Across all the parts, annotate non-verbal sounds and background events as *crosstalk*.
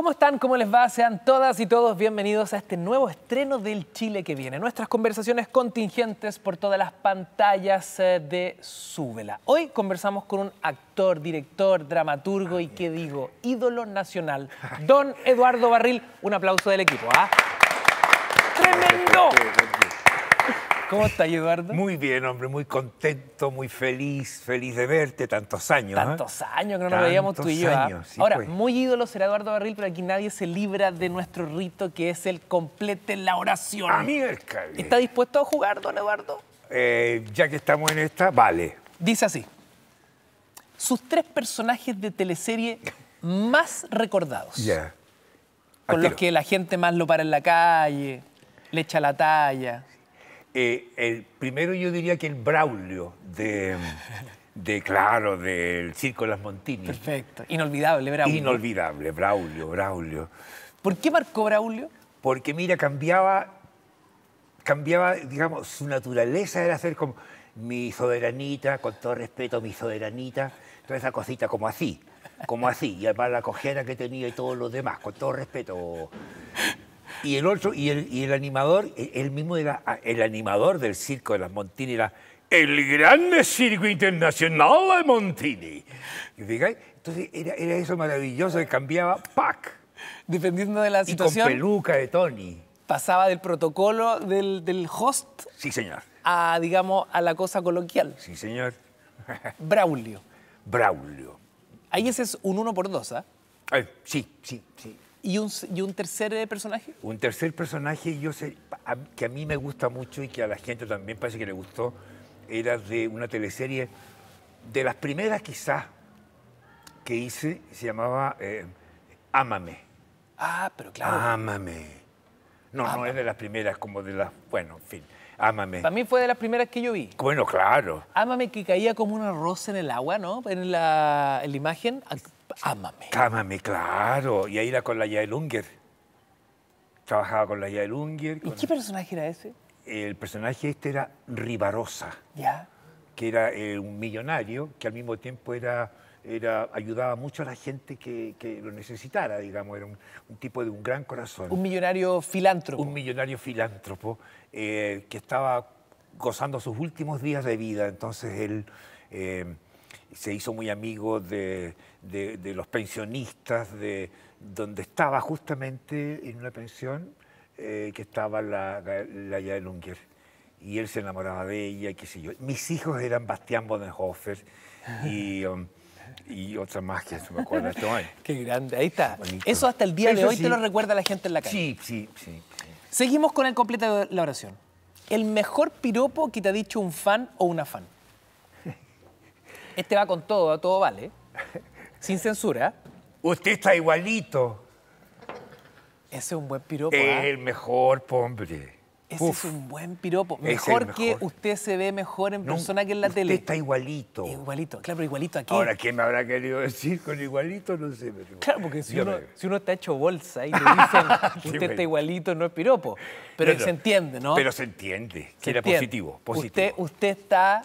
¿Cómo están? ¿Cómo les va? Sean todas y todos bienvenidos a este nuevo estreno del Chile que viene. Nuestras conversaciones contingentes por todas las pantallas eh, de Súbela. Hoy conversamos con un actor, director, dramaturgo y, qué digo, ídolo nacional, don Eduardo Barril. Un aplauso del equipo. ¿ah? ¡Tremendo! ¿Cómo estás, Eduardo? Muy bien, hombre, muy contento, muy feliz, feliz de verte, tantos años. ¿eh? Tantos años que no nos veíamos tú y yo. ¿ah? Ahora, pues. muy ídolo será Eduardo Barril, pero aquí nadie se libra de nuestro rito que es el complete la oración. A ¿Está dispuesto a jugar, don Eduardo? Eh, ya que estamos en esta, vale. Dice así. Sus tres personajes de teleserie más recordados. Ya. Con los que la gente más lo para en la calle, le echa la talla. Eh, el primero yo diría que el Braulio de, claro, del Circo de las Montini. Perfecto, inolvidable Braulio. Inolvidable, Braulio, Braulio. ¿Por qué marcó Braulio? Porque mira, cambiaba, cambiaba, digamos, su naturaleza era hacer como mi soberanita, con todo respeto, mi soberanita, toda esa cosita como así, como así, y además la cojera que tenía y todos los demás, con todo respeto. Y el otro, y el, y el animador, el mismo era ah, el animador del circo de las Montini, era el grande circo internacional de Montini. Entonces era, era eso maravilloso que cambiaba, ¡pac! Dependiendo de la situación. Y con peluca de Tony. Pasaba del protocolo del, del host. Sí, señor. A, digamos, a la cosa coloquial. Sí, señor. *laughs* Braulio. Braulio. Ahí ese es un uno por dos, ¿ah? Eh, sí, sí, sí. ¿Y un, tercer eh, personaje? Un tercer personaje yo que a mí me gusta mucho y que a la gente también parece que le gustó, era de una teleserie, de las primeras quizás que hice, se llamaba eh, Ámame. Ah, pero claro. Ámame. No, no es de las primeras, como de las, bueno, en fin. Ámame. Para mí fue de las primeras que yo vi. Bueno, claro. Ámame que caía como un arroz en el agua, ¿no? En la, en la imagen. Ámame. Ámame, claro. Y ahí era con la Yael Unger. Trabajaba con la Yael Unger. ¿Y qué personaje era ese? El personaje este era Rivarosa. Ya. Que era eh, un millonario que al mismo tiempo era era, ayudaba mucho a la gente que, lo necesitara, digamos, era un, tipo de un gran corazón. Un millonario filántropo. Un millonario filántropo eh, que estaba gozando sus últimos días de vida, entonces él eh, se hizo muy amigo de, los pensionistas, de donde estaba justamente en una pensión eh, que estaba la, la, Y él se enamoraba de ella, qué sé yo. Mis hijos eran Bastián Bodenhofer y, *laughs* um, y otra más que se me acuerda. Este *laughs* qué grande, ahí está. Eso hasta el día de hoy te lo recuerda la gente en la calle. Sí, sí, sí. Seguimos con el completo de la oración. El mejor piropo que te ha dicho un fan o una fan. Este va con todo, todo vale. Sin censura. Usted está igualito. Ese es un buen piropo. Es ¿ah? el mejor, hombre. Ese es un buen piropo. Mejor, que usted se ve mejor en persona que en la usted está igualito. Igualito, claro, pero igualito aquí. Ahora, ¿qué me habrá querido decir con igualito? No sé. Claro, porque si uno, está hecho bolsa y le dicen *laughs* usted está igualito, no es piropo. Pero se entiende, ¿no? Pero se entiende, que era positivo, positivo. usted está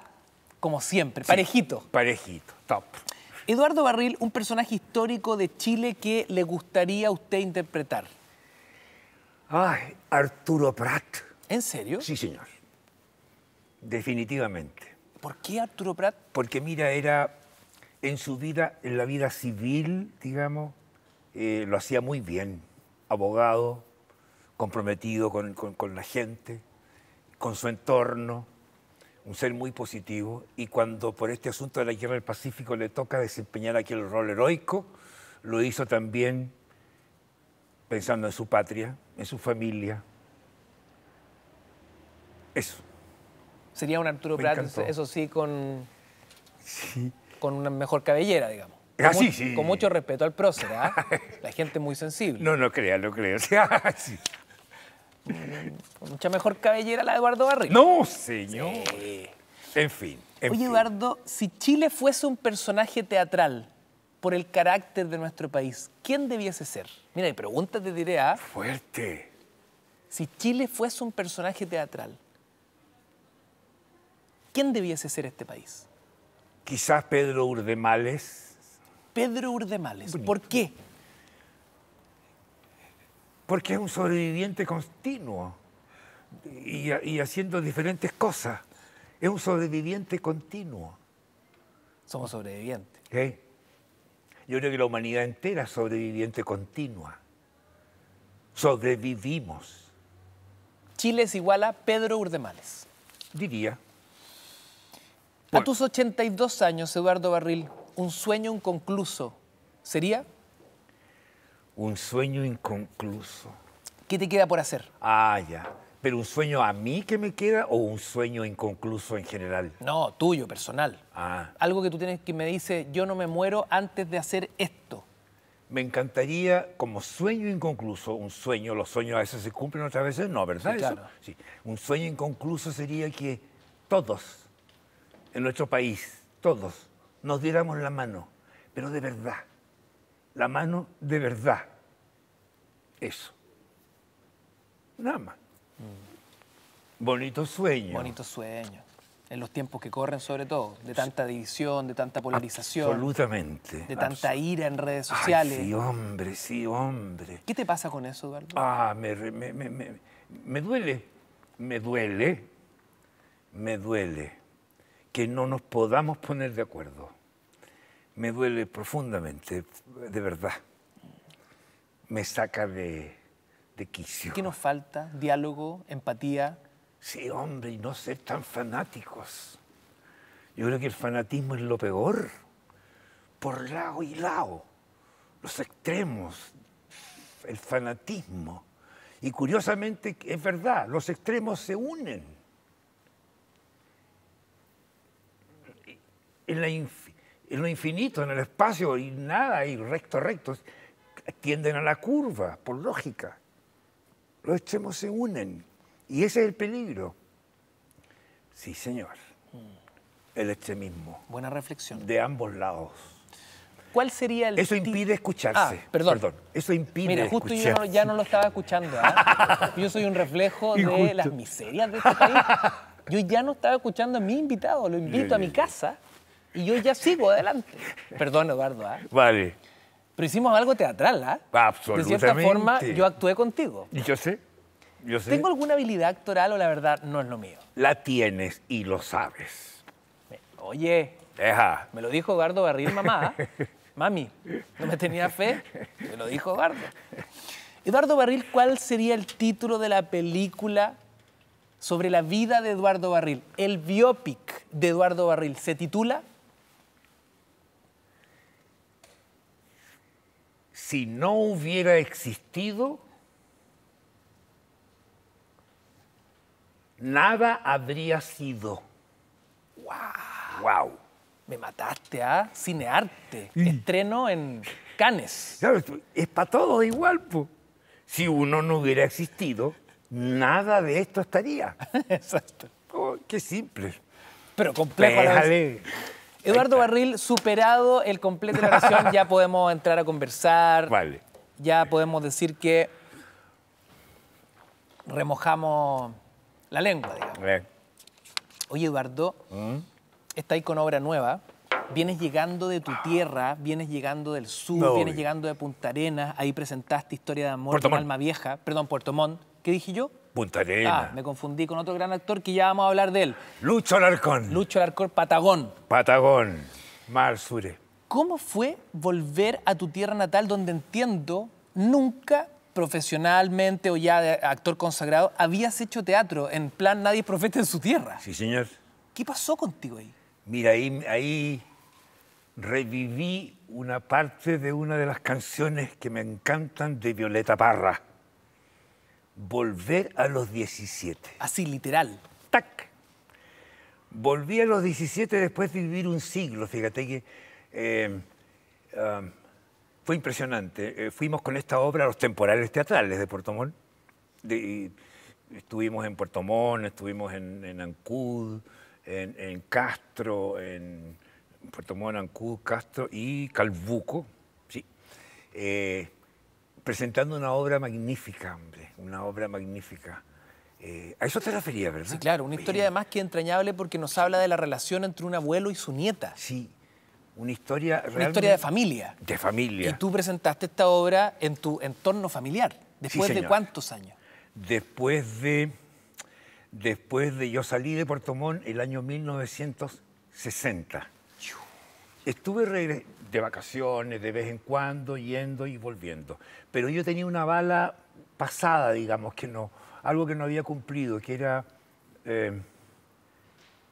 como siempre, parejito. Parejito, top. Eduardo Barril, un personaje histórico de Chile que le gustaría a usted interpretar. Ay, Arturo Prat. ¿En serio? Sí, señor. Definitivamente. ¿Por qué Arturo Prat? Porque mira, era en su vida, en la vida civil, digamos, eh, lo hacía muy bien. Abogado, comprometido con la gente, con su entorno un ser muy positivo, y cuando por este asunto de la guerra del Pacífico le toca desempeñar aquel rol heroico, lo hizo también pensando en su patria, en su familia. Eso. Sería un Arturo Prat, eso sí, con, con una mejor cabellera, digamos. Ah, con, con mucho respeto al prócer, ¿ah? *laughs* La gente muy sensible. No, no crea no crea *laughs* Mucha mejor cabellera la de Eduardo Barrio. No, señor. En fin. Oye, Eduardo, si Chile fuese un personaje teatral por el carácter de nuestro país, ¿quién debiese ser? Mira, y te diré a. Fuerte. Si Chile fuese un personaje teatral, ¿quién debiese ser este país? Quizás Pedro Urdemales. Pedro Urdemales. ¿Por qué? porque es un sobreviviente continuo y, haciendo diferentes cosas. Es un sobreviviente continuo. Somos sobrevivientes. ¿Qué? Yo creo que la humanidad entera es sobreviviente continua. Sobrevivimos. Chile es igual a Pedro Urdemales. Diría. A tus 82 años, Eduardo Barril, un sueño inconcluso, ¿sería? Un sueño inconcluso. ¿Qué te queda por hacer? Ah, ya. ¿Pero un sueño a mí que me queda o un sueño inconcluso en general? No, tuyo, personal. Ah. Algo que tú tienes que me dice, yo no me muero antes de hacer esto. Me encantaría, como sueño inconcluso, un sueño, los sueños a veces se cumplen, otras veces no, ¿verdad? claro. Sí. Un sueño inconcluso sería que todos, en nuestro país, todos, nos diéramos la mano, pero de verdad la mano de verdad. Eso. Nada más. Bonito sueño. Bonito sueño. En los tiempos que corren, sobre todo, de tanta división, de tanta polarización. Absolutamente. De tanta ira en redes sociales. sí, hombre, sí, hombre. ¿Qué te pasa con eso, Eduardo? Ah, me duele. Me duele. Me duele que no nos podamos poner de acuerdo me duele profundamente, de verdad. Me saca de, quicio. ¿Qué nos falta? ¿Diálogo? ¿Empatía? Sí, hombre, y no ser tan fanáticos. Yo creo que el fanatismo es lo peor. Por lado y lado. Los extremos. El fanatismo. Y curiosamente, es verdad, los extremos se unen. En la en lo infinito, en el espacio, y nada, y recto, recto. Tienden a la curva, por lógica. Los extremos se unen, y ese es el peligro. Sí, señor. Mm. El extremismo. Buena reflexión. De ambos lados. ¿Cuál sería el.? Eso impide escucharse. Ah, perdón. Eso impide Mira, justo yo ya no lo estaba escuchando. ¿ah? *laughs* Yo soy un reflejo de las miserias de este país. Yo ya no estaba escuchando a mi invitado. Lo invito a mi casa y yo ya sigo adelante. Perdón, Eduardo. ¿ah? Vale. Pero hicimos algo teatral, ¿ah? Absolutamente. De cierta forma, yo actué contigo. Y yo sé. Yo sé. ¿Tengo alguna habilidad actoral o la verdad no es lo mío? La tienes y lo sabes. Oye. Deja. Me lo dijo Eduardo Barril, mamá. ¿ah? *laughs* Mami, no me tenía fe. Me lo dijo Eduardo. Eduardo Barril, ¿cuál sería el título de la película sobre la vida de Eduardo Barril? El biopic de Eduardo Barril se titula si no hubiera existido, nada habría sido. ¡Wow! Me mataste a Cinearte. Estreno en Canes. es para todo igual, pues. Si uno no hubiera existido, nada de esto estaría. *laughs* Exacto. Oh, qué simple. Pero complejo. Eduardo Barril, superado el completo de la oración, ya *laughs* podemos entrar a conversar. Vale. Ya podemos decir que remojamos la lengua, digamos. Oye, Eduardo, ¿Mm? está ahí con obra nueva. Vienes llegando de tu ah. tierra, vienes llegando del sur, vienes llegando de Punta Arenas. Ahí presentaste Historia de Amor, Alma Vieja, perdón, Puerto Montt. ¿Qué dije yo? Punta Ah, me confundí con otro gran actor que ya vamos a hablar de él. Lucho Alarcón. Lucho Alarcón, Patagón. Patagón, Mar ¿Cómo fue volver a tu tierra natal donde entiendo nunca profesionalmente o ya de actor consagrado habías hecho teatro en plan Nadie es profeta en su tierra? Sí, señor. ¿Qué pasó contigo ahí? Mira, ahí reviví una parte de una de las canciones que me encantan de Violeta Parra volver a los 17. Así, literal. ¡Tac! Volví a los 17 después de vivir un siglo, fíjate que eh, fue impresionante. Eh, fuimos con esta obra a los temporales teatrales de Puerto Montt. estuvimos en Puerto Montt, estuvimos en, Ancud, en, Castro, en Puerto Montt, Ancud, Castro y Calbuco, sí. Eh, presentando una obra magnífica, hombre una obra magnífica. Eh, a eso te refería, ¿verdad? Sí, claro, una historia además que entrañable porque nos habla de la relación entre un abuelo y su nieta. Sí, una historia Una historia de familia. De familia. Y tú presentaste esta obra en tu entorno familiar. ¿Después de cuántos años? Después de. Después de. Yo salí de Puerto Montt el año 1960. Estuve de vacaciones de vez en cuando, yendo y volviendo. Pero yo tenía una bala pasada, digamos, que no, algo que no había cumplido, que era eh,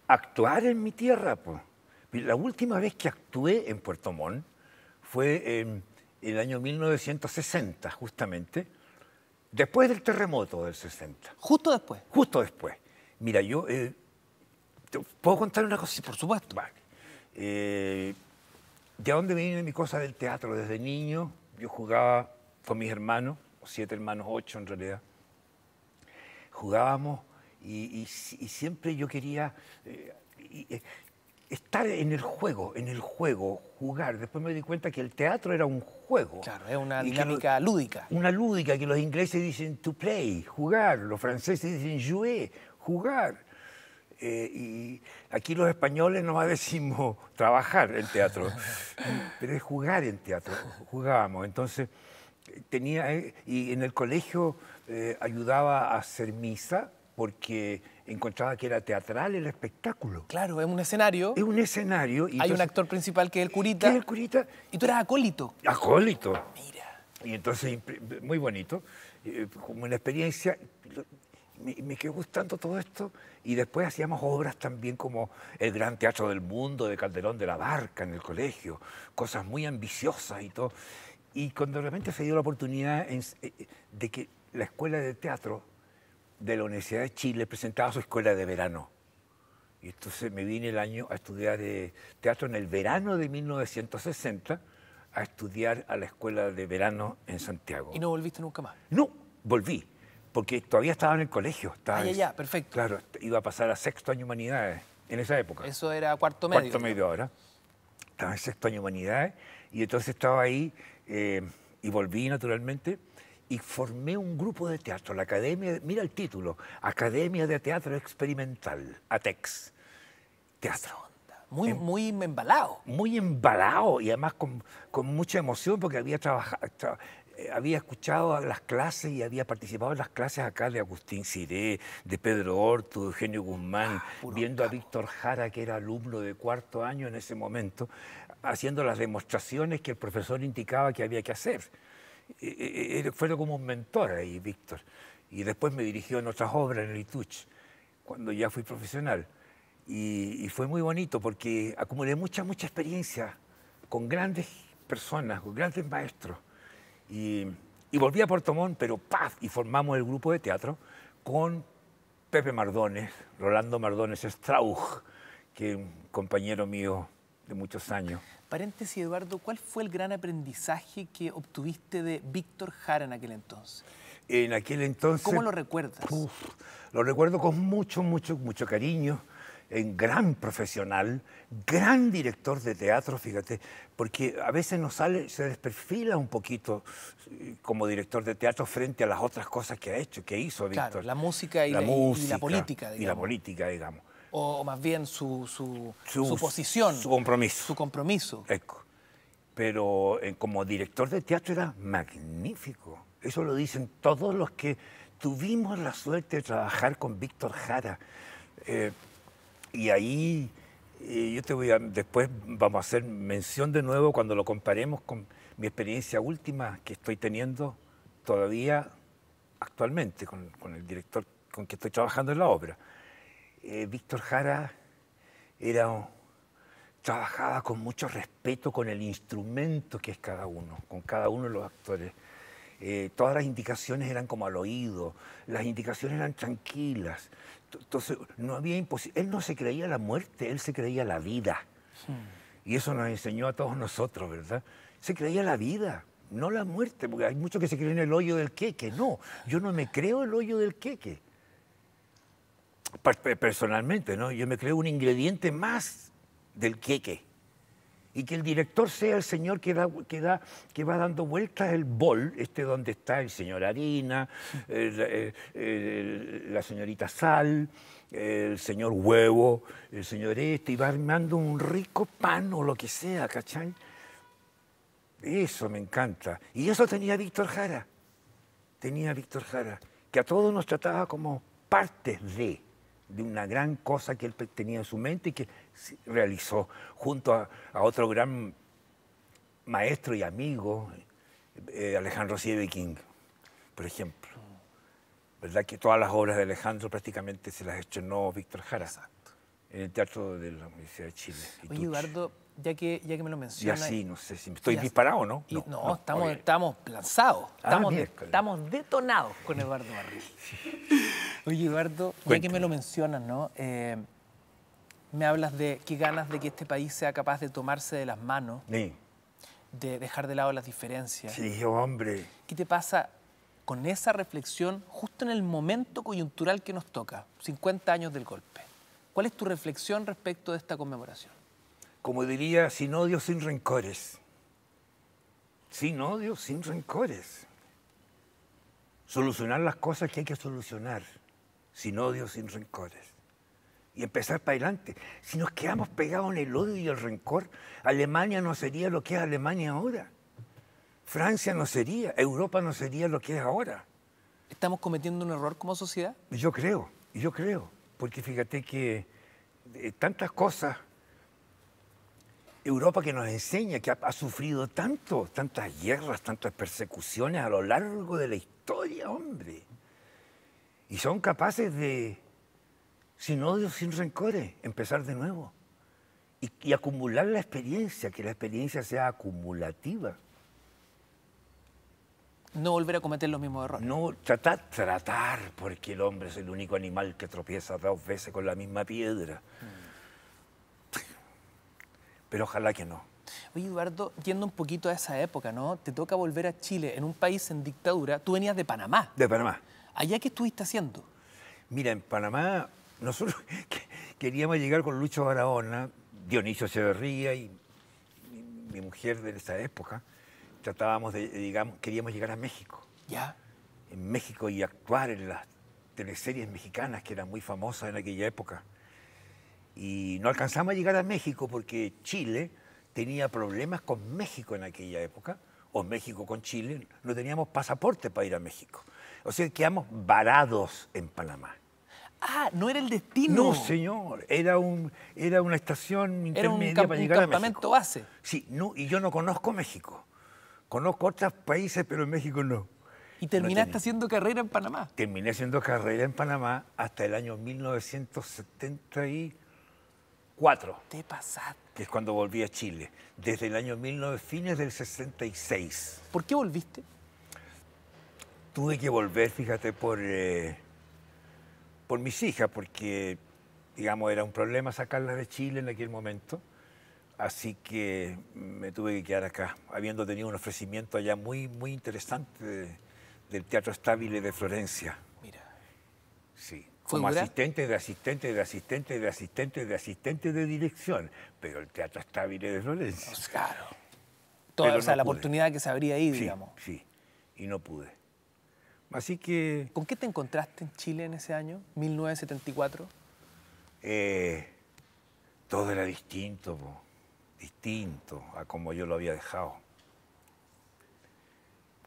actuar en mi tierra. La última vez que actué en Puerto Montt fue en el año 1960, justamente, después del terremoto del 60. Justo después. Justo después. Mira, yo... Eh, ¿Puedo contar una cosa? Sí, por supuesto. Eh, ¿De dónde viene mi cosa del teatro? Desde niño yo jugaba con mis hermanos siete hermanos, ocho en realidad, jugábamos y, siempre yo quería eh, eh, estar en el juego, en el juego, jugar. Después me di cuenta que el teatro era un juego. Claro, es una dinámica lúdica. Una lúdica que los ingleses dicen to play, jugar, los franceses dicen jouer, jugar. Eh, y aquí los españoles no nomás decimos *laughs* trabajar el teatro, *laughs* pero es jugar en teatro, jugábamos. Entonces, tenía, eh, y en el colegio eh, ayudaba a hacer misa porque encontraba que era teatral el espectáculo. Claro, es un escenario. Es un escenario. Hay un actor principal que es el curita. Que el curita. Y tú eras acólito. Acólito. Mira. Y entonces, muy bonito, eh, como una experiencia. Me, me, quedó gustando todo esto y después hacíamos obras también como el Gran Teatro del Mundo de Calderón de la Barca en el colegio, cosas muy ambiciosas y todo. Y cuando realmente se dio la oportunidad eh, eh, de que la escuela de teatro de la Universidad de Chile presentaba su escuela de verano. Y entonces me vine el año a estudiar de eh, teatro en el verano de 1960 a estudiar a la escuela de verano en Santiago. ¿Y no volviste nunca más? No, volví, porque todavía estaba en el colegio. Estaba ah, ya, perfecto. Claro, iba a pasar a sexto año humanidades en esa época. Eso era cuarto medio. Cuarto medio ahora. Estaba en sexto año humanidades y entonces estaba ahí eh, y volví naturalmente y formé un grupo de teatro, la Academia, mira el título, Academia de Teatro Experimental, ATEX. Teatro. Muy, em- muy embalado. Muy embalado y además con, con mucha emoción porque había trabajado, eh, había escuchado las clases y había participado en las clases acá de Agustín Siré, de Pedro Horto... de Eugenio Guzmán, ah, viendo a Víctor Jara, que era alumno de cuarto año en ese momento haciendo las demostraciones que el profesor indicaba que había que hacer. E, e, e, fue como un mentor ahí, Víctor. Y después me dirigió en otras obras en el Ituch, cuando ya fui profesional. Y, fue muy bonito porque acumulé mucha, mucha experiencia con grandes personas, con grandes maestros. Y, volví a Puerto Montt, pero ¡paf! Y formamos el grupo de teatro con Pepe Mardones, Rolando Mardones Strauch, que un compañero mío de muchos años. Paréntesis, Eduardo, ¿cuál fue el gran aprendizaje que obtuviste de Víctor Jara en aquel entonces? En aquel entonces... ¿Cómo lo recuerdas? lo recuerdo con mucho, mucho, mucho cariño. En gran profesional, gran director de teatro, fíjate, porque a veces nos sale, se desperfila un poquito eh, como director de teatro frente a las otras cosas que ha hecho, que hizo Víctor. la música y la, música, y la política, Y la política, digamos o más bien su, su, posición. Su compromiso. Su compromiso. Pero eh, como director de teatro era magnífico. Eso lo dicen todos los que tuvimos la suerte de trabajar con Víctor Jara. Eh, y ahí eh, yo te voy a, después vamos a hacer mención de nuevo cuando lo comparemos con mi experiencia última que estoy teniendo todavía actualmente con, con el director con que estoy trabajando en la obra. Eh, Víctor Jara era, trabajaba con mucho respeto con el instrumento que es cada uno, con cada uno de los actores. Eh, todas las indicaciones eran como al oído, las indicaciones eran tranquilas. Entonces, no había imposible. Él no se creía la muerte, él se creía la vida. Y eso nos enseñó a todos nosotros, ¿verdad? Se creía la vida, no la muerte, porque hay muchos que se creen el hoyo del queque. No, yo no me creo el hoyo del queque. Pues, personalmente, ¿no? Yo me creo un ingrediente más del queque. Y que el director sea el señor que, da, que, da, que va dando vueltas el bol, este donde está el señor Harina, eh, la señorita Sal, el señor Huevo, el señor este, y va armando un rico pan o lo que sea, ¿cachai? Eso me encanta. Y eso tenía Víctor Jara. Tenía Víctor Jara, que a todos nos trataba como partes de de una gran cosa que él tenía en su mente y que realizó junto a, otro gran maestro y amigo, eh, Alejandro Siebeking, por ejemplo. ¿Verdad que todas las obras de Alejandro prácticamente se las estrenó Víctor Jara? En el Teatro de la Universidad de Chile. Oye, Eduardo, ya que, ya que me lo mencionas... Y así, no sé si estoy disparado no. no, estamos, estamos lanzados, ah, estamos, estamos detonados con Eduardo Barri. Oye, Eduardo, ya que me lo mencionas, ¿no? Eh, me hablas de qué ganas de que este país sea capaz de tomarse de las manos, de dejar de lado las diferencias. Sí, hombre. ¿Qué te pasa con esa reflexión justo en el momento coyuntural que nos toca, 50 años del golpe? ¿Cuál es tu reflexión respecto de esta conmemoración? Como diría, sin odio, sin rencores. Sin odio, sin rencores. Solucionar las cosas que hay que solucionar sin odio, sin rencores. Y empezar para adelante. Si nos quedamos pegados en el odio y el rencor, Alemania no sería lo que es Alemania ahora. Francia no sería, Europa no sería lo que es ahora. ¿Estamos cometiendo un error como sociedad? Yo creo, yo creo. Porque fíjate que eh, tantas cosas, Europa que nos enseña, que ha, sufrido tanto, tantas guerras, tantas persecuciones a lo largo de la historia, hombre. Y son capaces de, sin odio, sin rencores, empezar de nuevo. Y, acumular la experiencia, que la experiencia sea acumulativa. No volver a cometer los mismos errores. No, tratar, tratar, porque el hombre es el único animal que tropieza dos veces con la misma piedra. Mm. Pero ojalá que no. Oye, Eduardo, yendo un poquito a esa época, ¿no? Te toca volver a Chile, en un país en dictadura. Tú venías de Panamá. De Panamá. ¿Allá qué estuviste haciendo? Mira, en Panamá nosotros *laughs* queríamos llegar con Lucho Barahona, Dionisio Echeverría y mi mujer de esa época, tratábamos de, digamos, queríamos llegar a México. ¿Ya? En México y actuar en las teleseries mexicanas que eran muy famosas en aquella época. Y no alcanzamos a llegar a México porque Chile tenía problemas con México en aquella época, o México con Chile, no teníamos pasaporte para ir a México. O sea, quedamos varados en Panamá. Ah, no era el destino. No, señor, era, un, era una estación intermedia era para llegar base. Sí, no, y yo no conozco México. Conozco otros países, pero en México no. ¿Y terminaste haciendo carrera en Panamá? Terminé haciendo carrera en Panamá hasta el año 1974. Te pasaste. Que es cuando volví a Chile, desde el año 19, fines del 66. ¿Por qué volviste? tuve que volver, fíjate, por, eh, por mis hijas, porque, digamos, era un problema sacarlas de Chile en aquel momento. Así que me tuve que quedar acá, habiendo tenido un ofrecimiento allá muy, muy interesante del Teatro Estable de Florencia. Mira. Sí, como asistente de asistente de asistente de asistente de asistente de dirección, pero el Teatro Estable de Florencia. Pues claro. Toda, o sea, la oportunidad que se abría ahí, digamos. Sí, y no pude. Así que... ¿Con qué te encontraste en Chile en ese año, 1974? Eh, todo era distinto, distinto a como yo lo había dejado.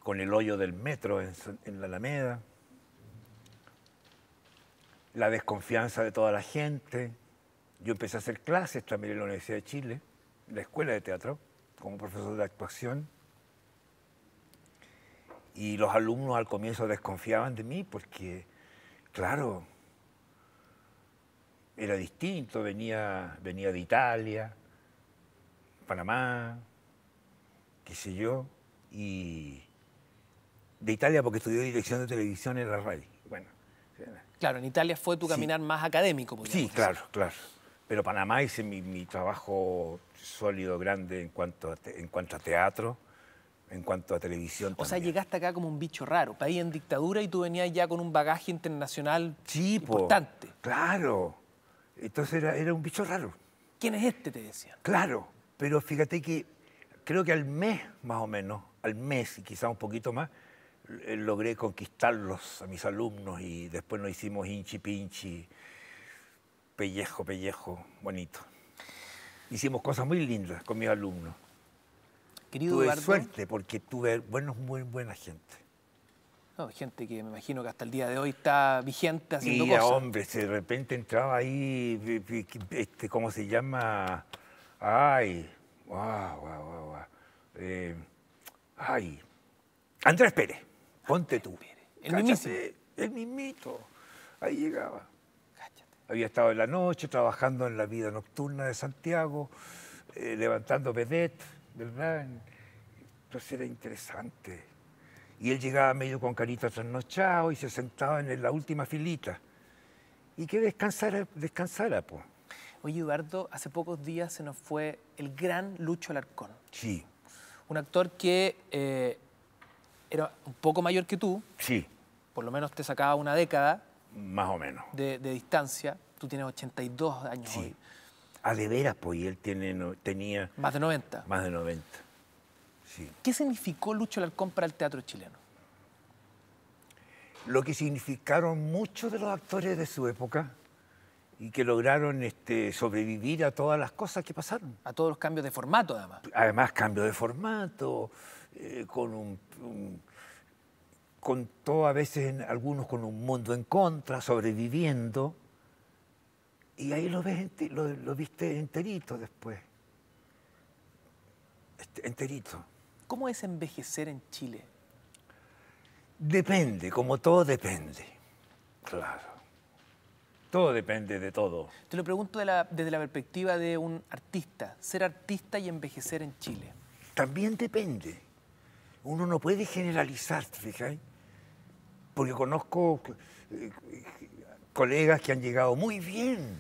Con el hoyo del metro en, en la Alameda, la desconfianza de toda la gente. Yo empecé a hacer clases también en la Universidad de Chile, la escuela de teatro, como profesor de actuación. Y los alumnos al comienzo desconfiaban de mí porque, claro, era distinto, venía, venía de Italia, Panamá, qué sé yo, y de Italia porque estudió dirección de televisión en la radio. Bueno, claro, en Italia fue tu caminar más académico. Sí, claro, claro. Pero Panamá hice mi, trabajo sólido, grande en cuanto en cuanto a teatro en cuanto a televisión. O sea, llegaste acá como un bicho raro, ahí en dictadura y tú venías ya con un bagaje internacional importante. claro. Entonces era, un bicho raro. ¿Quién es este? Te decía? Claro, pero fíjate que creo que al mes más o menos, al mes y quizá un poquito más, eh, logré conquistarlos a mis alumnos y después nos hicimos hinchi pinchi, pellejo, pellejo, bonito. Hicimos cosas muy lindas con mis alumnos. Querido tuve suerte porque tuve buenos, muy buena gente. gente que me imagino que hasta el día de hoy está vigente haciendo y, cosas. hombre, de repente entraba ahí, este, ¿cómo se llama? Ay, eh, ay, Andrés Pérez, ponte tú. El mismito. El mismito. Ahí llegaba. Había estado en la noche trabajando en la vida nocturna de Santiago, eh, levantando vedettes entonces era interesante. Y él llegaba medio con carita trasnochado y se sentaba en la última filita. Y que descansara, descansara, pues. Oye, Eduardo, hace pocos días se nos fue el gran Lucho Alarcón. Sí. Un actor que eh, era un poco mayor que tú. Sí. Por lo menos te sacaba una década. Más o menos. De, distancia. Tú tienes 82 años a ah, de veras, pues, y él tiene, tenía... Más de 90. Más de 90, ¿Qué significó Lucho la para el teatro chileno? Lo que significaron muchos de los actores de su época y que lograron este, sobrevivir a todas las cosas que pasaron. A todos los cambios de formato, además. Además, cambio de formato, eh, con un, con todo, a veces algunos con un mundo en contra, sobreviviendo. Y ahí lo, ves, lo, viste enterito después. Este, enterito. ¿Cómo es envejecer en Chile? Depende, como todo depende. Claro. Todo depende de todo. Te lo pregunto desde la perspectiva de un artista, ser artista y envejecer en Chile. También depende. Uno no puede generalizar, Porque conozco eh, colegas que han llegado muy bien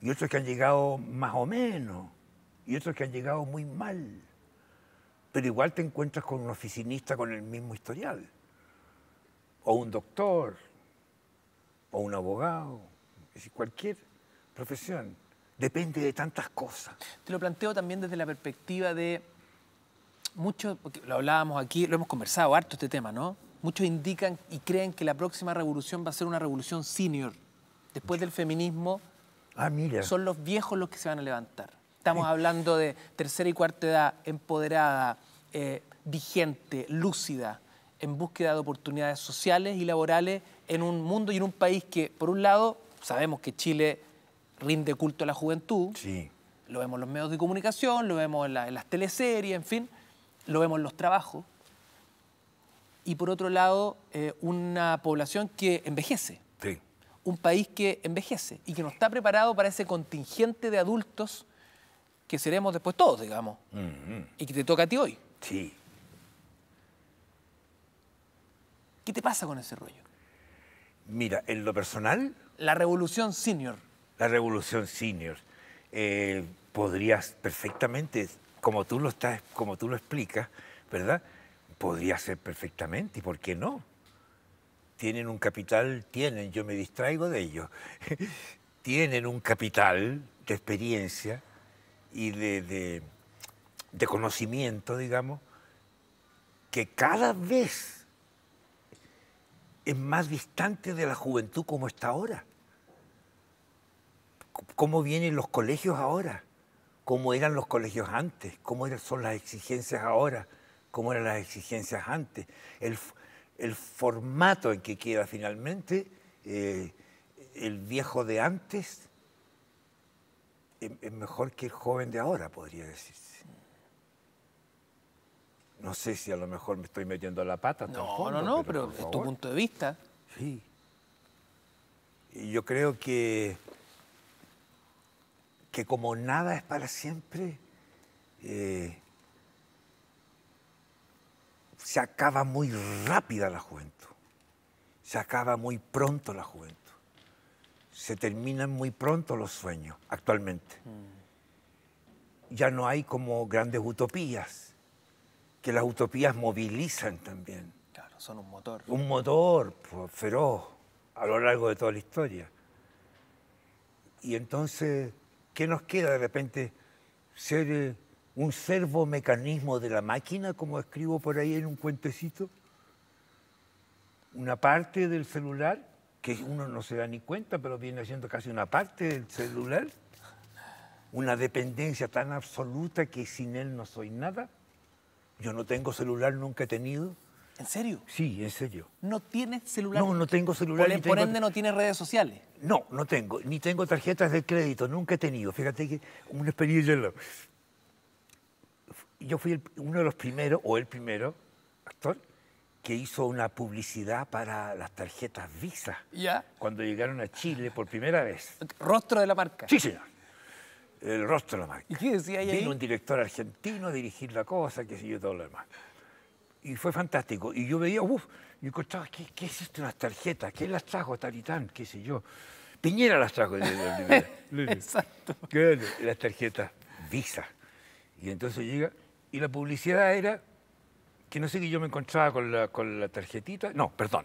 y otros que han llegado más o menos y otros que han llegado muy mal. Pero igual te encuentras con un oficinista con el mismo historial, o un doctor, o un abogado, es decir, cualquier profesión. Depende de tantas cosas. Te lo planteo también desde la perspectiva de mucho, porque lo hablábamos aquí, lo hemos conversado harto este tema, ¿no? muchos indican y creen que la próxima revolución va a ser una revolución senior. Después del feminismo, ah, son los viejos los que se van a levantar. Estamos hablando de tercera y cuarta edad, empoderada, eh, vigente, lúcida, en búsqueda de oportunidades sociales y laborales en un mundo y en un país que, por un lado, sabemos que Chile rinde culto a la juventud. Sí. Lo vemos en los medios de comunicación, lo vemos en, en las teleseries, en fin, lo vemos en los trabajos y por otro lado eh, una población que envejece. Sí. Un país que envejece y que no está preparado para ese contingente de adultos que seremos después todos, digamos, y que te toca a ti hoy. Sí. ¿Qué te pasa con ese rollo? Mira, en lo personal... La revolución senior. La revolución senior. Eh, podrías perfectamente, como tú lo estás, como tú lo explicas, ¿verdad? podría ser perfectamente, ¿y por qué no? Tienen un capital, tienen, yo me distraigo de ellos, *laughs* tienen un capital de experiencia y de, de conocimiento, digamos, que cada vez es más distante de la juventud como está ahora. ¿Cómo vienen los colegios ahora? ¿Cómo eran los colegios antes? ¿Cómo son las exigencias ahora? cómo eran las exigencias antes, el, formato en que queda finalmente eh, el viejo de antes em, es, mejor que el joven de ahora, podría decirse. No sé si a lo mejor me estoy metiendo la pata. no, no, no, pero, es tu punto de vista. Sí. Y yo creo que, que como nada es para siempre, eh, se acaba muy rápida la juventud, se acaba muy pronto la juventud, se terminan muy pronto los sueños actualmente. Mm. Ya no hay como grandes utopías, que las utopías movilizan también. Claro, son un motor. Un motor feroz a lo largo de toda la historia. Y entonces, ¿qué nos queda de repente? Ser eh, un servomecanismo de la máquina, como escribo por ahí en un cuentecito, una parte del celular, que uno no se da ni cuenta, pero viene siendo casi una parte del celular, una dependencia tan absoluta que sin él no soy nada. Yo no tengo celular, nunca he tenido. ¿En serio? Sí, en serio. ¿No tienes celular? No, no tengo celular. Por, ende, no tienes redes sociales. No, no tengo. Ni tengo tarjetas de crédito, nunca he tenido. Fíjate que una experiencia yo fui uno de los primeros, o el primero, actor, que hizo una publicidad para las tarjetas Visa. ¿Ya? Cuando llegaron a Chile por primera vez. ¿Rostro de la marca? Sí, señor. El rostro de la marca. ¿Y qué decía ahí? Vino un director argentino a dirigir la cosa, qué sé yo, todo lo demás. Y fue fantástico. Y yo veía, uff, y encontraba, ¿qué, ¿qué es esto las tarjetas? ¿Quién las trajo tal ¿Qué sé yo? Piñera las trajo. *laughs* Exacto. Las tarjetas Visa. Y entonces llega y la publicidad era que no sé que yo me encontraba con la, con la tarjetita, no, perdón,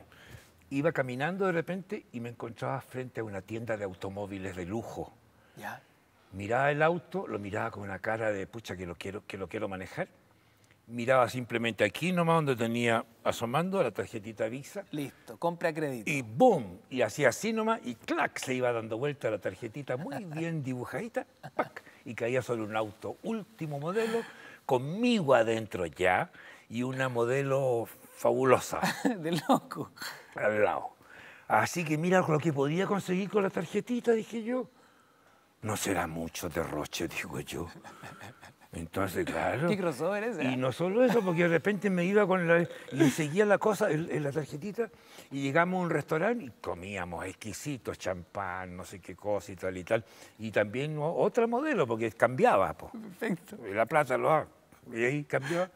iba caminando de repente y me encontraba frente a una tienda de automóviles de lujo. ¿Ya? Miraba el auto, lo miraba con una cara de pucha que lo quiero, que lo quiero manejar. Miraba simplemente aquí nomás donde tenía asomando la tarjetita Visa. Listo, compra crédito. Y boom, y hacía así nomás y clac, se iba dando vuelta la tarjetita muy bien dibujadita, y caía sobre un auto último modelo conmigo adentro ya y una modelo fabulosa. *laughs* de loco. Al lado. Así que mira lo que podía conseguir con la tarjetita, dije yo. No será mucho derroche, digo yo. Entonces, claro. ¿Qué crossover es? Y ¿eh? no solo eso, porque de repente me iba con la. y seguía la cosa en, la tarjetita, y llegamos a un restaurante y comíamos exquisitos, champán, no sé qué cosa y tal y tal. Y también otra modelo, porque cambiaba, Perfecto. Y la plata lo hago. Y ahí cambió.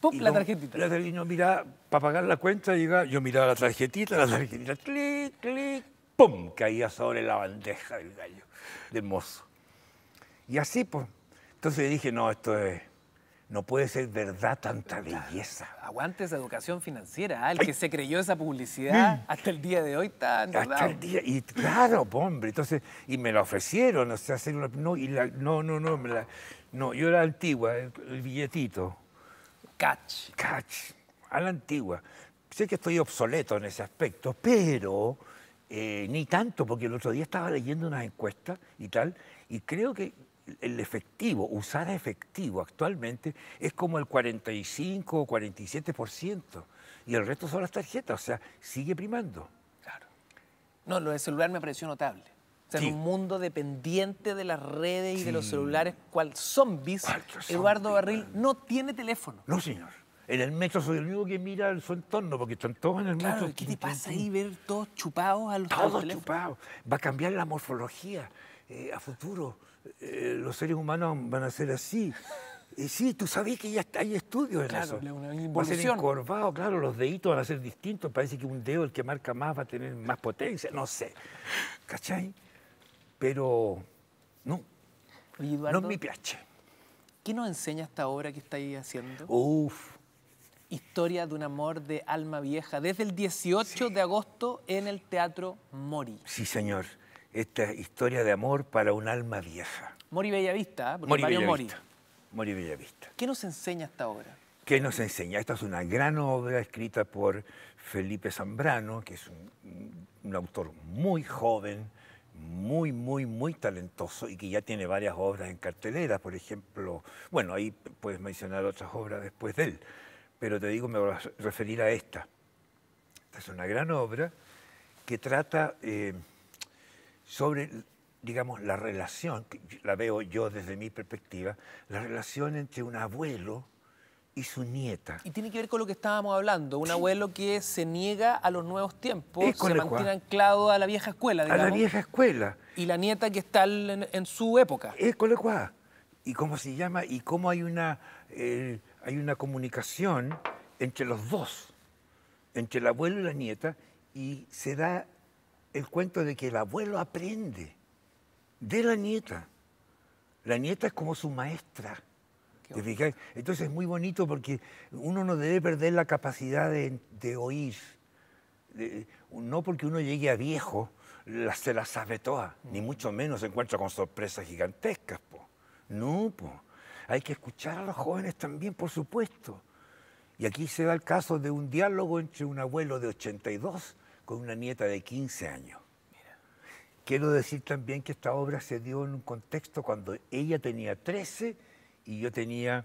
Pum, la tarjetita. La tarjetita, miraba, para pagar la cuenta, yo miraba la tarjetita, la tarjetita, clic, clic, pum, caía sobre la bandeja del gallo, del mozo. Y así, pues. Entonces dije, no, esto es. No puede ser verdad tanta belleza. Aguante esa educación financiera. ¿ah? El que se creyó esa publicidad hasta el día de hoy está Hasta el Y claro, pues, hombre. Entonces, y me la ofrecieron, o sea, hacer No, no, no, no. Me la, no, yo era antigua, el, billetito. Catch. Catch, a la antigua. Sé que estoy obsoleto en ese aspecto, pero eh, ni tanto, porque el otro día estaba leyendo unas encuestas y tal, y creo que el efectivo, usar efectivo actualmente es como el 45 o 47%, y el resto son las tarjetas, o sea, sigue primando. Claro. No, lo del celular me pareció notable en un mundo dependiente de las redes y de los celulares, cual zombies, Eduardo Barril no tiene teléfono. No, señor. En el metro soy el único que mira su entorno, porque están todos en el metro. ¿Qué te pasa ahí ver todos chupados a los Todos chupados. Va a cambiar la morfología eh, a futuro. Eh, los seres humanos van a ser así. Y sí, tú sabes que ya hay estudios en claro, eso. va a ser encorvado, claro, los deditos van a ser distintos. Parece que un dedo, el que marca más, va a tener más potencia. No sé. ¿Cachai? pero no, no es mi piache ¿Qué nos enseña esta obra que estáis haciendo? Uf. Historia de un amor de alma vieja, desde el 18 de agosto en el Teatro Mori. Sí, señor. Esta historia de amor para un alma vieja. Mori Bellavista, ¿eh? Mori Bellavista. Mori. Bellavista. ¿Qué nos enseña esta obra? ¿Qué nos enseña? Esta es una gran obra escrita por Felipe Zambrano, que es un, un autor muy joven, muy, muy, muy talentoso y que ya tiene varias obras en cartelera, por ejemplo, bueno, ahí puedes mencionar otras obras después de él, pero te digo, me voy a referir a esta. Esta es una gran obra que trata eh, sobre, digamos, la relación, que la veo yo desde mi perspectiva, la relación entre un abuelo y su nieta. Y tiene que ver con lo que estábamos hablando, un abuelo que se niega a los nuevos tiempos, se mantiene anclado a la vieja escuela, A la vieja escuela. Y la nieta que está en, su época. Es con ¿Y cómo se llama? ¿Y cómo hay una, eh, hay una comunicación entre los dos, entre el abuelo y la nieta, y se da el cuento de que el abuelo aprende de la nieta. La nieta es como su maestra entonces es muy bonito porque uno no debe perder la capacidad de, oír. no porque uno llegue a viejo, se las sabe todas, ni mucho menos se encuentra con sorpresas gigantescas. No, hay que escuchar a los jóvenes también, por supuesto. Y aquí se da el caso de un diálogo entre un abuelo de 82 con una nieta de 15 años. Quiero decir también que esta obra se dio en un contexto cuando ella tenía 13 y yo tenía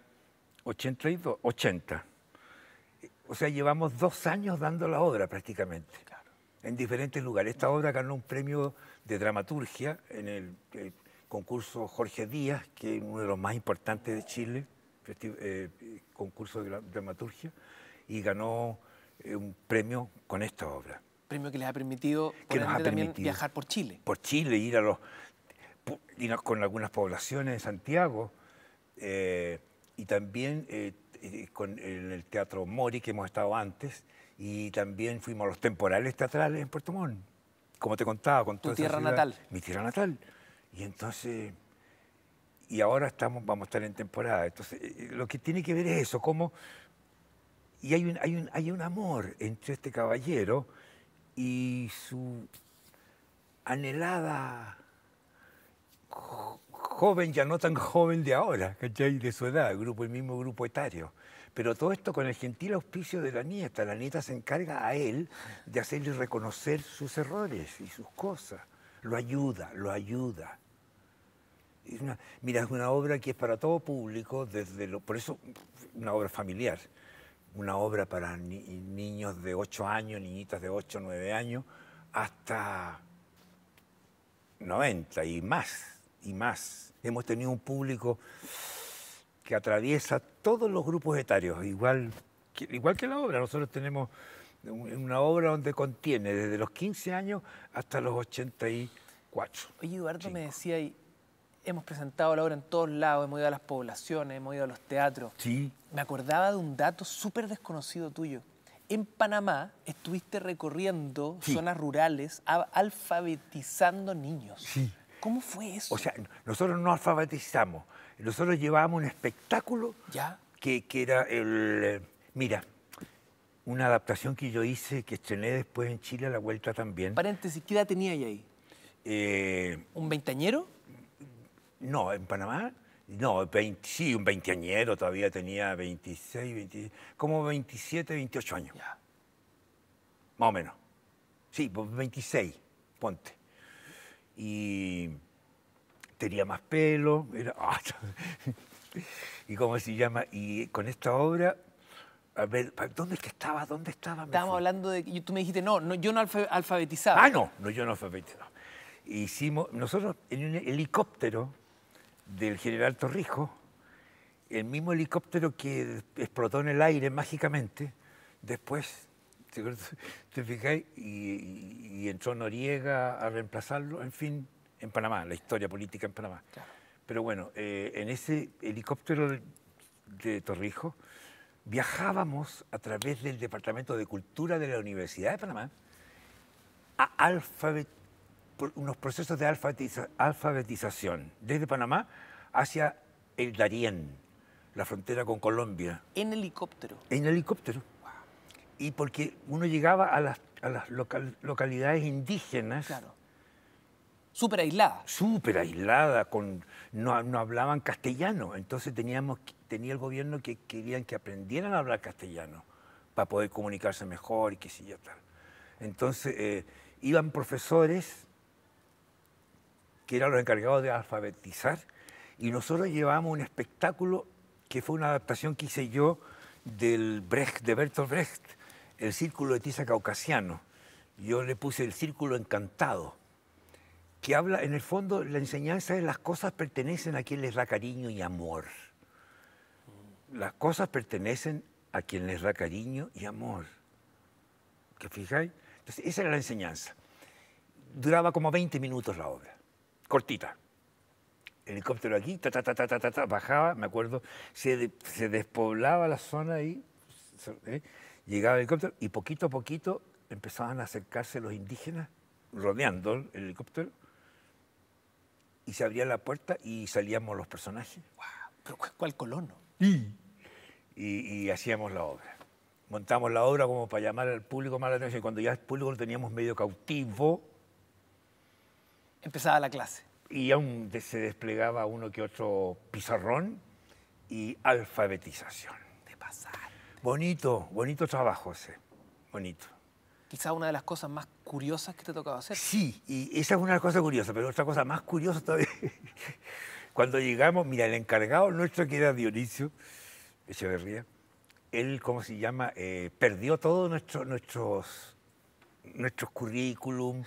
82, 80. O sea, llevamos dos años dando la obra prácticamente, en diferentes lugares. Esta obra ganó un premio de dramaturgia en el, concurso Jorge Díaz, que es uno de los más importantes de Chile, eh, concurso de dramaturgia, y ganó eh, un premio con esta obra. Premio que les ha permitido, que nos ha viajar por Chile. Por Chile, ir a los... Ir con algunas poblaciones de Santiago, eh, y también eh, eh, en el Teatro Mori, que hemos estado antes, y también fuimos a los temporales teatrales en Puerto Montt, como te contaba. Con ¿Tu tierra natal? Mi tierra natal. Y entonces, y ahora estamos, vamos a estar en temporada. Entonces, lo que tiene que ver es eso, como Y hay un, hay un, hay un amor entre este caballero y su anhelada joven, ya no tan joven de ahora, ¿cachai? De su edad, el, grupo, el mismo grupo etario. Pero todo esto con el gentil auspicio de la nieta. La nieta se encarga a él de hacerle reconocer sus errores y sus cosas. Lo ayuda, lo ayuda. mira, es una obra que es para todo público, desde lo, por eso una obra familiar, una obra para niños de 8 años, niñitas de 8, 9 años, hasta 90 y más, y más hemos tenido un público que atraviesa todos los grupos etarios, igual que, igual que la obra. Nosotros tenemos una obra donde contiene desde los 15 años hasta los 84. Oye, Eduardo me decía, hemos presentado la obra en todos lados, hemos ido a las poblaciones, hemos ido a los teatros. Sí. Me acordaba de un dato súper desconocido tuyo. En Panamá estuviste recorriendo zonas rurales alfabetizando niños. Sí. ¿Cómo fue eso? O sea, nosotros no alfabetizamos, nosotros llevábamos un espectáculo Que, era el... Eh, mira, una adaptación que yo hice, que estrené después en Chile a la vuelta también. Paréntesis, ¿qué edad tenía ahí? Eh, ¿Un veinteañero? No, en Panamá, no, sí, un veinteañero todavía tenía 26, 26, como 27, 28 años. Más o menos. Sí, 26, pues ponte y tenía más pelo, era... *laughs* Ah, y cómo se llama, y con esta obra, a ver, ¿dónde es que estaba? ¿Dónde estaba? Estábamos hablando de tú me dijiste, no, yo no alfabetizaba. Ah, no, no, yo no alfabetizaba. Hicimos, nosotros en un helicóptero del general Torrijo, el mismo helicóptero que explotó en el aire mágicamente, después *laughs* ¿Te, fijáis? Y, entró Noriega a reemplazarlo, en fin, en Panamá, la historia política en Panamá. Pero bueno, eh, en ese helicóptero de, de Torrijos viajábamos a través del Departamento de Cultura de la Universidad de Panamá a alfabet, unos procesos de alfabetización desde Panamá hacia el Darién, la frontera con Colombia. En helicóptero. En helicóptero y porque uno llegaba a las, a las localidades indígenas. Claro. Súper aislada. Súper aislada, con, no, hablaban castellano. Entonces teníamos, tenía el gobierno que querían que aprendieran a hablar castellano para poder comunicarse mejor y que sé yo tal. Entonces eh, iban profesores que eran los encargados de alfabetizar y nosotros llevábamos un espectáculo que fue una adaptación que hice yo del Brecht, de Bertolt Brecht, el círculo de tiza caucasiano. Yo le puse el círculo encantado, que habla, en el fondo, la enseñanza de las cosas pertenecen a quien les da cariño y amor. Las cosas pertenecen a quien les da cariño y amor. ¿Que fijáis? Entonces, esa era la enseñanza. Duraba como 20 minutos la obra, cortita. El helicóptero aquí, ta, ta, ta, ta, ta, bajaba, me acuerdo, se, despoblaba la zona ahí. ¿eh? llegaba el helicóptero y poquito a poquito empezaban a acercarse los indígenas rodeando el helicóptero y se abría la puerta y salíamos los personajes. Wow. ¿Cuál colono? Y, hacíamos la obra. Montamos la obra como para llamar al público más la atención. Cuando ya el público lo teníamos medio cautivo. Empezaba la clase. Y aún se desplegaba uno que otro pizarrón y alfabetización. Bonito, bonito trabajo ese. Bonito. Quizá una de las cosas más curiosas que te ha tocado hacer. Sí, y esa es una cosa curiosa, pero otra cosa más curiosa todavía. *laughs* Cuando llegamos, mira, el encargado nuestro que era Dionisio Echeverría, él, ¿cómo se llama? Eh, perdió todo nuestro, nuestros, nuestros currículum,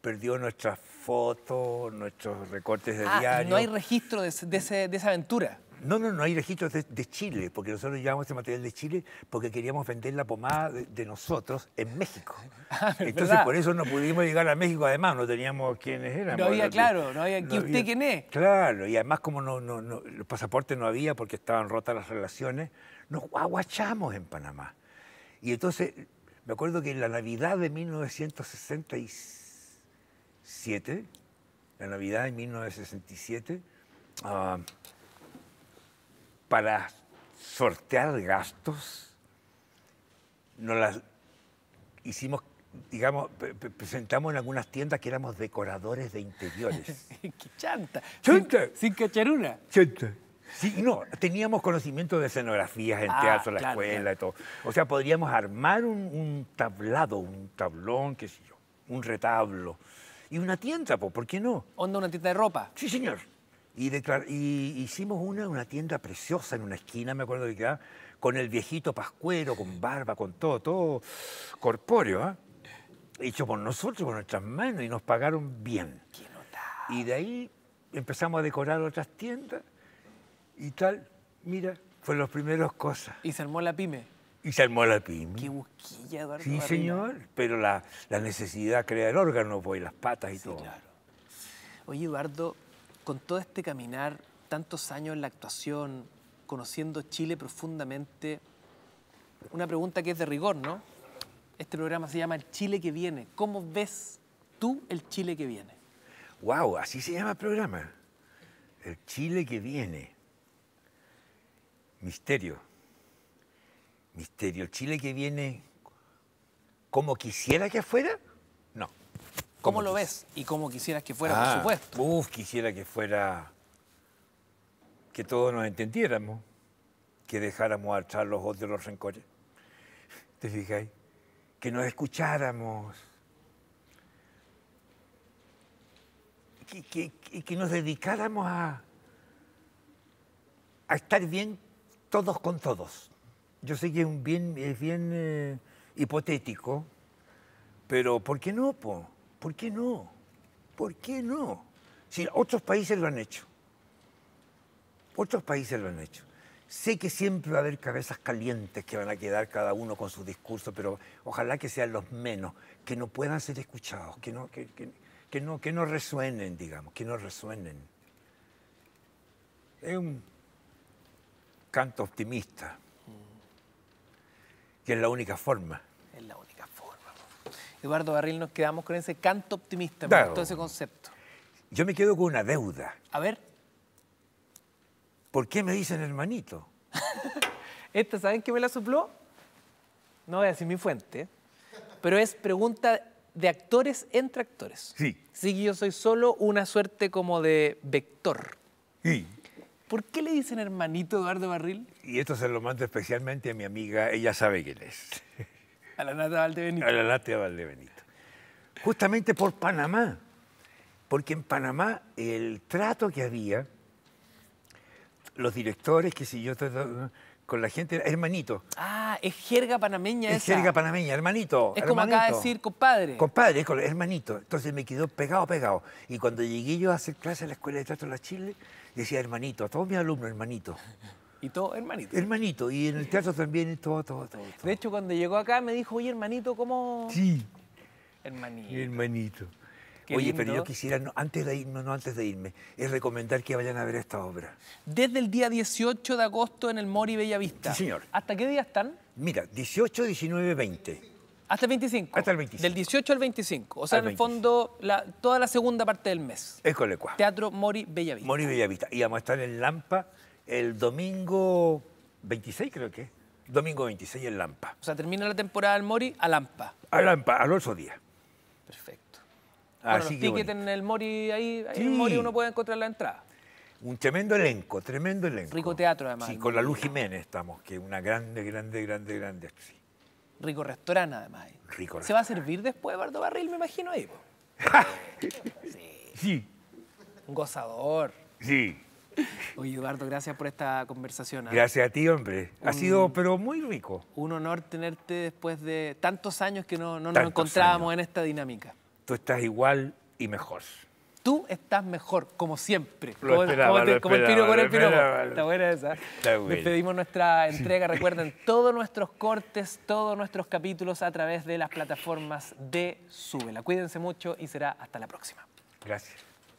perdió nuestras fotos, nuestros recortes de ah, diario. No hay registro de, de esa aventura. No, no, no hay registros de, Chile, porque nosotros llevamos ese material de Chile porque queríamos vender la pomada de, nosotros en México. *laughs* Ah, entonces por eso no pudimos llegar a México, además no teníamos quiénes eran. No había, claro, no había, usted quién es? Claro, y además como no, los pasaportes no había porque estaban rotas las relaciones, nos aguachamos en Panamá. Y entonces, me acuerdo que en la Navidad de 1967, la Navidad de 1967, para sortear gastos, nos las hicimos, digamos, presentamos en algunas tiendas que éramos decoradores de interiores. *laughs* ¡Qué chanta! ¡Chanta! Sin, cacharuna. ¡Chanta! Sí, no, teníamos conocimiento de escenografías en ah, teatro, la escuela y todo. O sea, podríamos armar un, un, tablado, un tablón, qué sé yo, un retablo. Y una tienda, ¿por qué no? ¿Onda una tienda de ropa? Sí, señor. Y, hicimos una, una tienda preciosa en una esquina, me acuerdo de que con el viejito pascuero, con barba, con todo, todo corpóreo, ¿ah? hecho por nosotros, con nuestras manos, y nos pagaron bien. Qué y de ahí empezamos a decorar otras tiendas y tal. Mira, fueron las primeras cosas. Y se armó la pyme. Y se armó la pyme. Qué busquilla, Eduardo. Sí, señor, pero la, necesidad crea el órgano, pues, las patas y todo. Claro. Oye, Eduardo, con todo este caminar, tantos años en la actuación, conociendo Chile profundamente, una pregunta que es de rigor, ¿no? Este programa se llama El Chile que viene. ¿Cómo ves tú el Chile que viene? ¡Wow! Así se llama el programa. El Chile que viene. Misterio. Misterio. El Chile que viene como quisiera que fuera ¿Cómo lo ves? ¿Y cómo quisieras que fuera, por ah, supuesto? Uf, quisiera que fuera. que todos nos entendiéramos, que dejáramos atrás los odios, los rencores. ¿Te fijáis? Que nos escucháramos. Que, que, nos dedicáramos a, a estar bien todos con todos. Yo sé que es un bien, es bien eh, hipotético, pero ¿por qué no? Po? ¿Por qué no? ¿Por qué no? Si otros países lo han hecho. Otros países lo han hecho. Sé que siempre va a haber cabezas calientes que van a quedar cada uno con su discurso, pero ojalá que sean los menos, que no puedan ser escuchados, que no, que, no, que no resuenen, digamos, que no resuenen. Es un canto optimista, que es la única forma. Es la única forma. Eduardo Barril, nos quedamos con ese canto optimista, con todo ese concepto. Yo me quedo con una deuda. A ver. ¿Por qué me dicen hermanito? *laughs* Esta, ¿saben que me la supló? No voy a decir mi fuente, pero es pregunta de actores entre actores. Sí. Sí yo soy solo una suerte como de vector. Sí. ¿Por qué le dicen hermanito Eduardo Barril? Y esto se lo mando especialmente a mi amiga, ella sabe quién es. A la Nata Valdebenito. A la Nata Valdebenito. Justamente por Panamá. Porque en Panamá el trato que había, los directores, que si yo con la gente, hermanito. Ah, es jerga panameña es jerga panameña, hermanito. Es como acaba de decir compadre. Compadre, hermanito. Entonces me quedó pegado, pegado. Y cuando llegué yo a hacer clase en la Escuela de Trato de la Chile, decía hermanito, a todos mis alumnos, hermanito. Y todo hermanito. Hermanito, y en el teatro también, todo, todo, todo, De hecho, cuando llegó acá me dijo, oye, hermanito, ¿cómo...? Sí. Hermanito. Hermanito. Oye, pero yo quisiera, no, antes de irme, no antes de irme, es recomendar que vayan a ver esta obra. Desde el día 18 de agosto en el Mori Bellavista. Sí, señor. ¿Hasta qué día están? Mira, 18, 19, 20. Hasta el 25. Hasta el 25. Del 18 al 25. O sea, en el fondo, la, toda la segunda parte del mes. Es Teatro Mori Bellavista. Mori Bellavista. Y vamos a estar en Lampa el domingo 26, creo que. Domingo 26 en Lampa. O sea, termina la temporada del Mori a Lampa. A Lampa, al otro día. Perfecto. Así ah, los tickets en el Mori, ahí, en el Mori uno puede encontrar la entrada. Un tremendo elenco, tremendo elenco. Rico teatro, además. Sí, con la Luz Jiménez estamos, que es una grande, grande, grande, grande. Rico restaurante, además. Rico ¿Se va a servir después Bardo Barril, me imagino, ahí? *laughs* sí. Sí. Un gozador. Sí. Oye, Eduardo, gracias por esta conversación. ¿ah? Gracias a ti, hombre. Ha sido, pero muy rico. Un honor tenerte después de tantos años que no, nos encontrábamos en esta dinámica. Tú estás igual y mejor. Tú estás mejor, como siempre. Lo como, el piro con el piro. Está buena esa. Despedimos nuestra entrega. Recuerden, todos nuestros cortes, todos nuestros capítulos a través de las plataformas de Súbela. Cuídense mucho y será hasta la próxima. Gracias.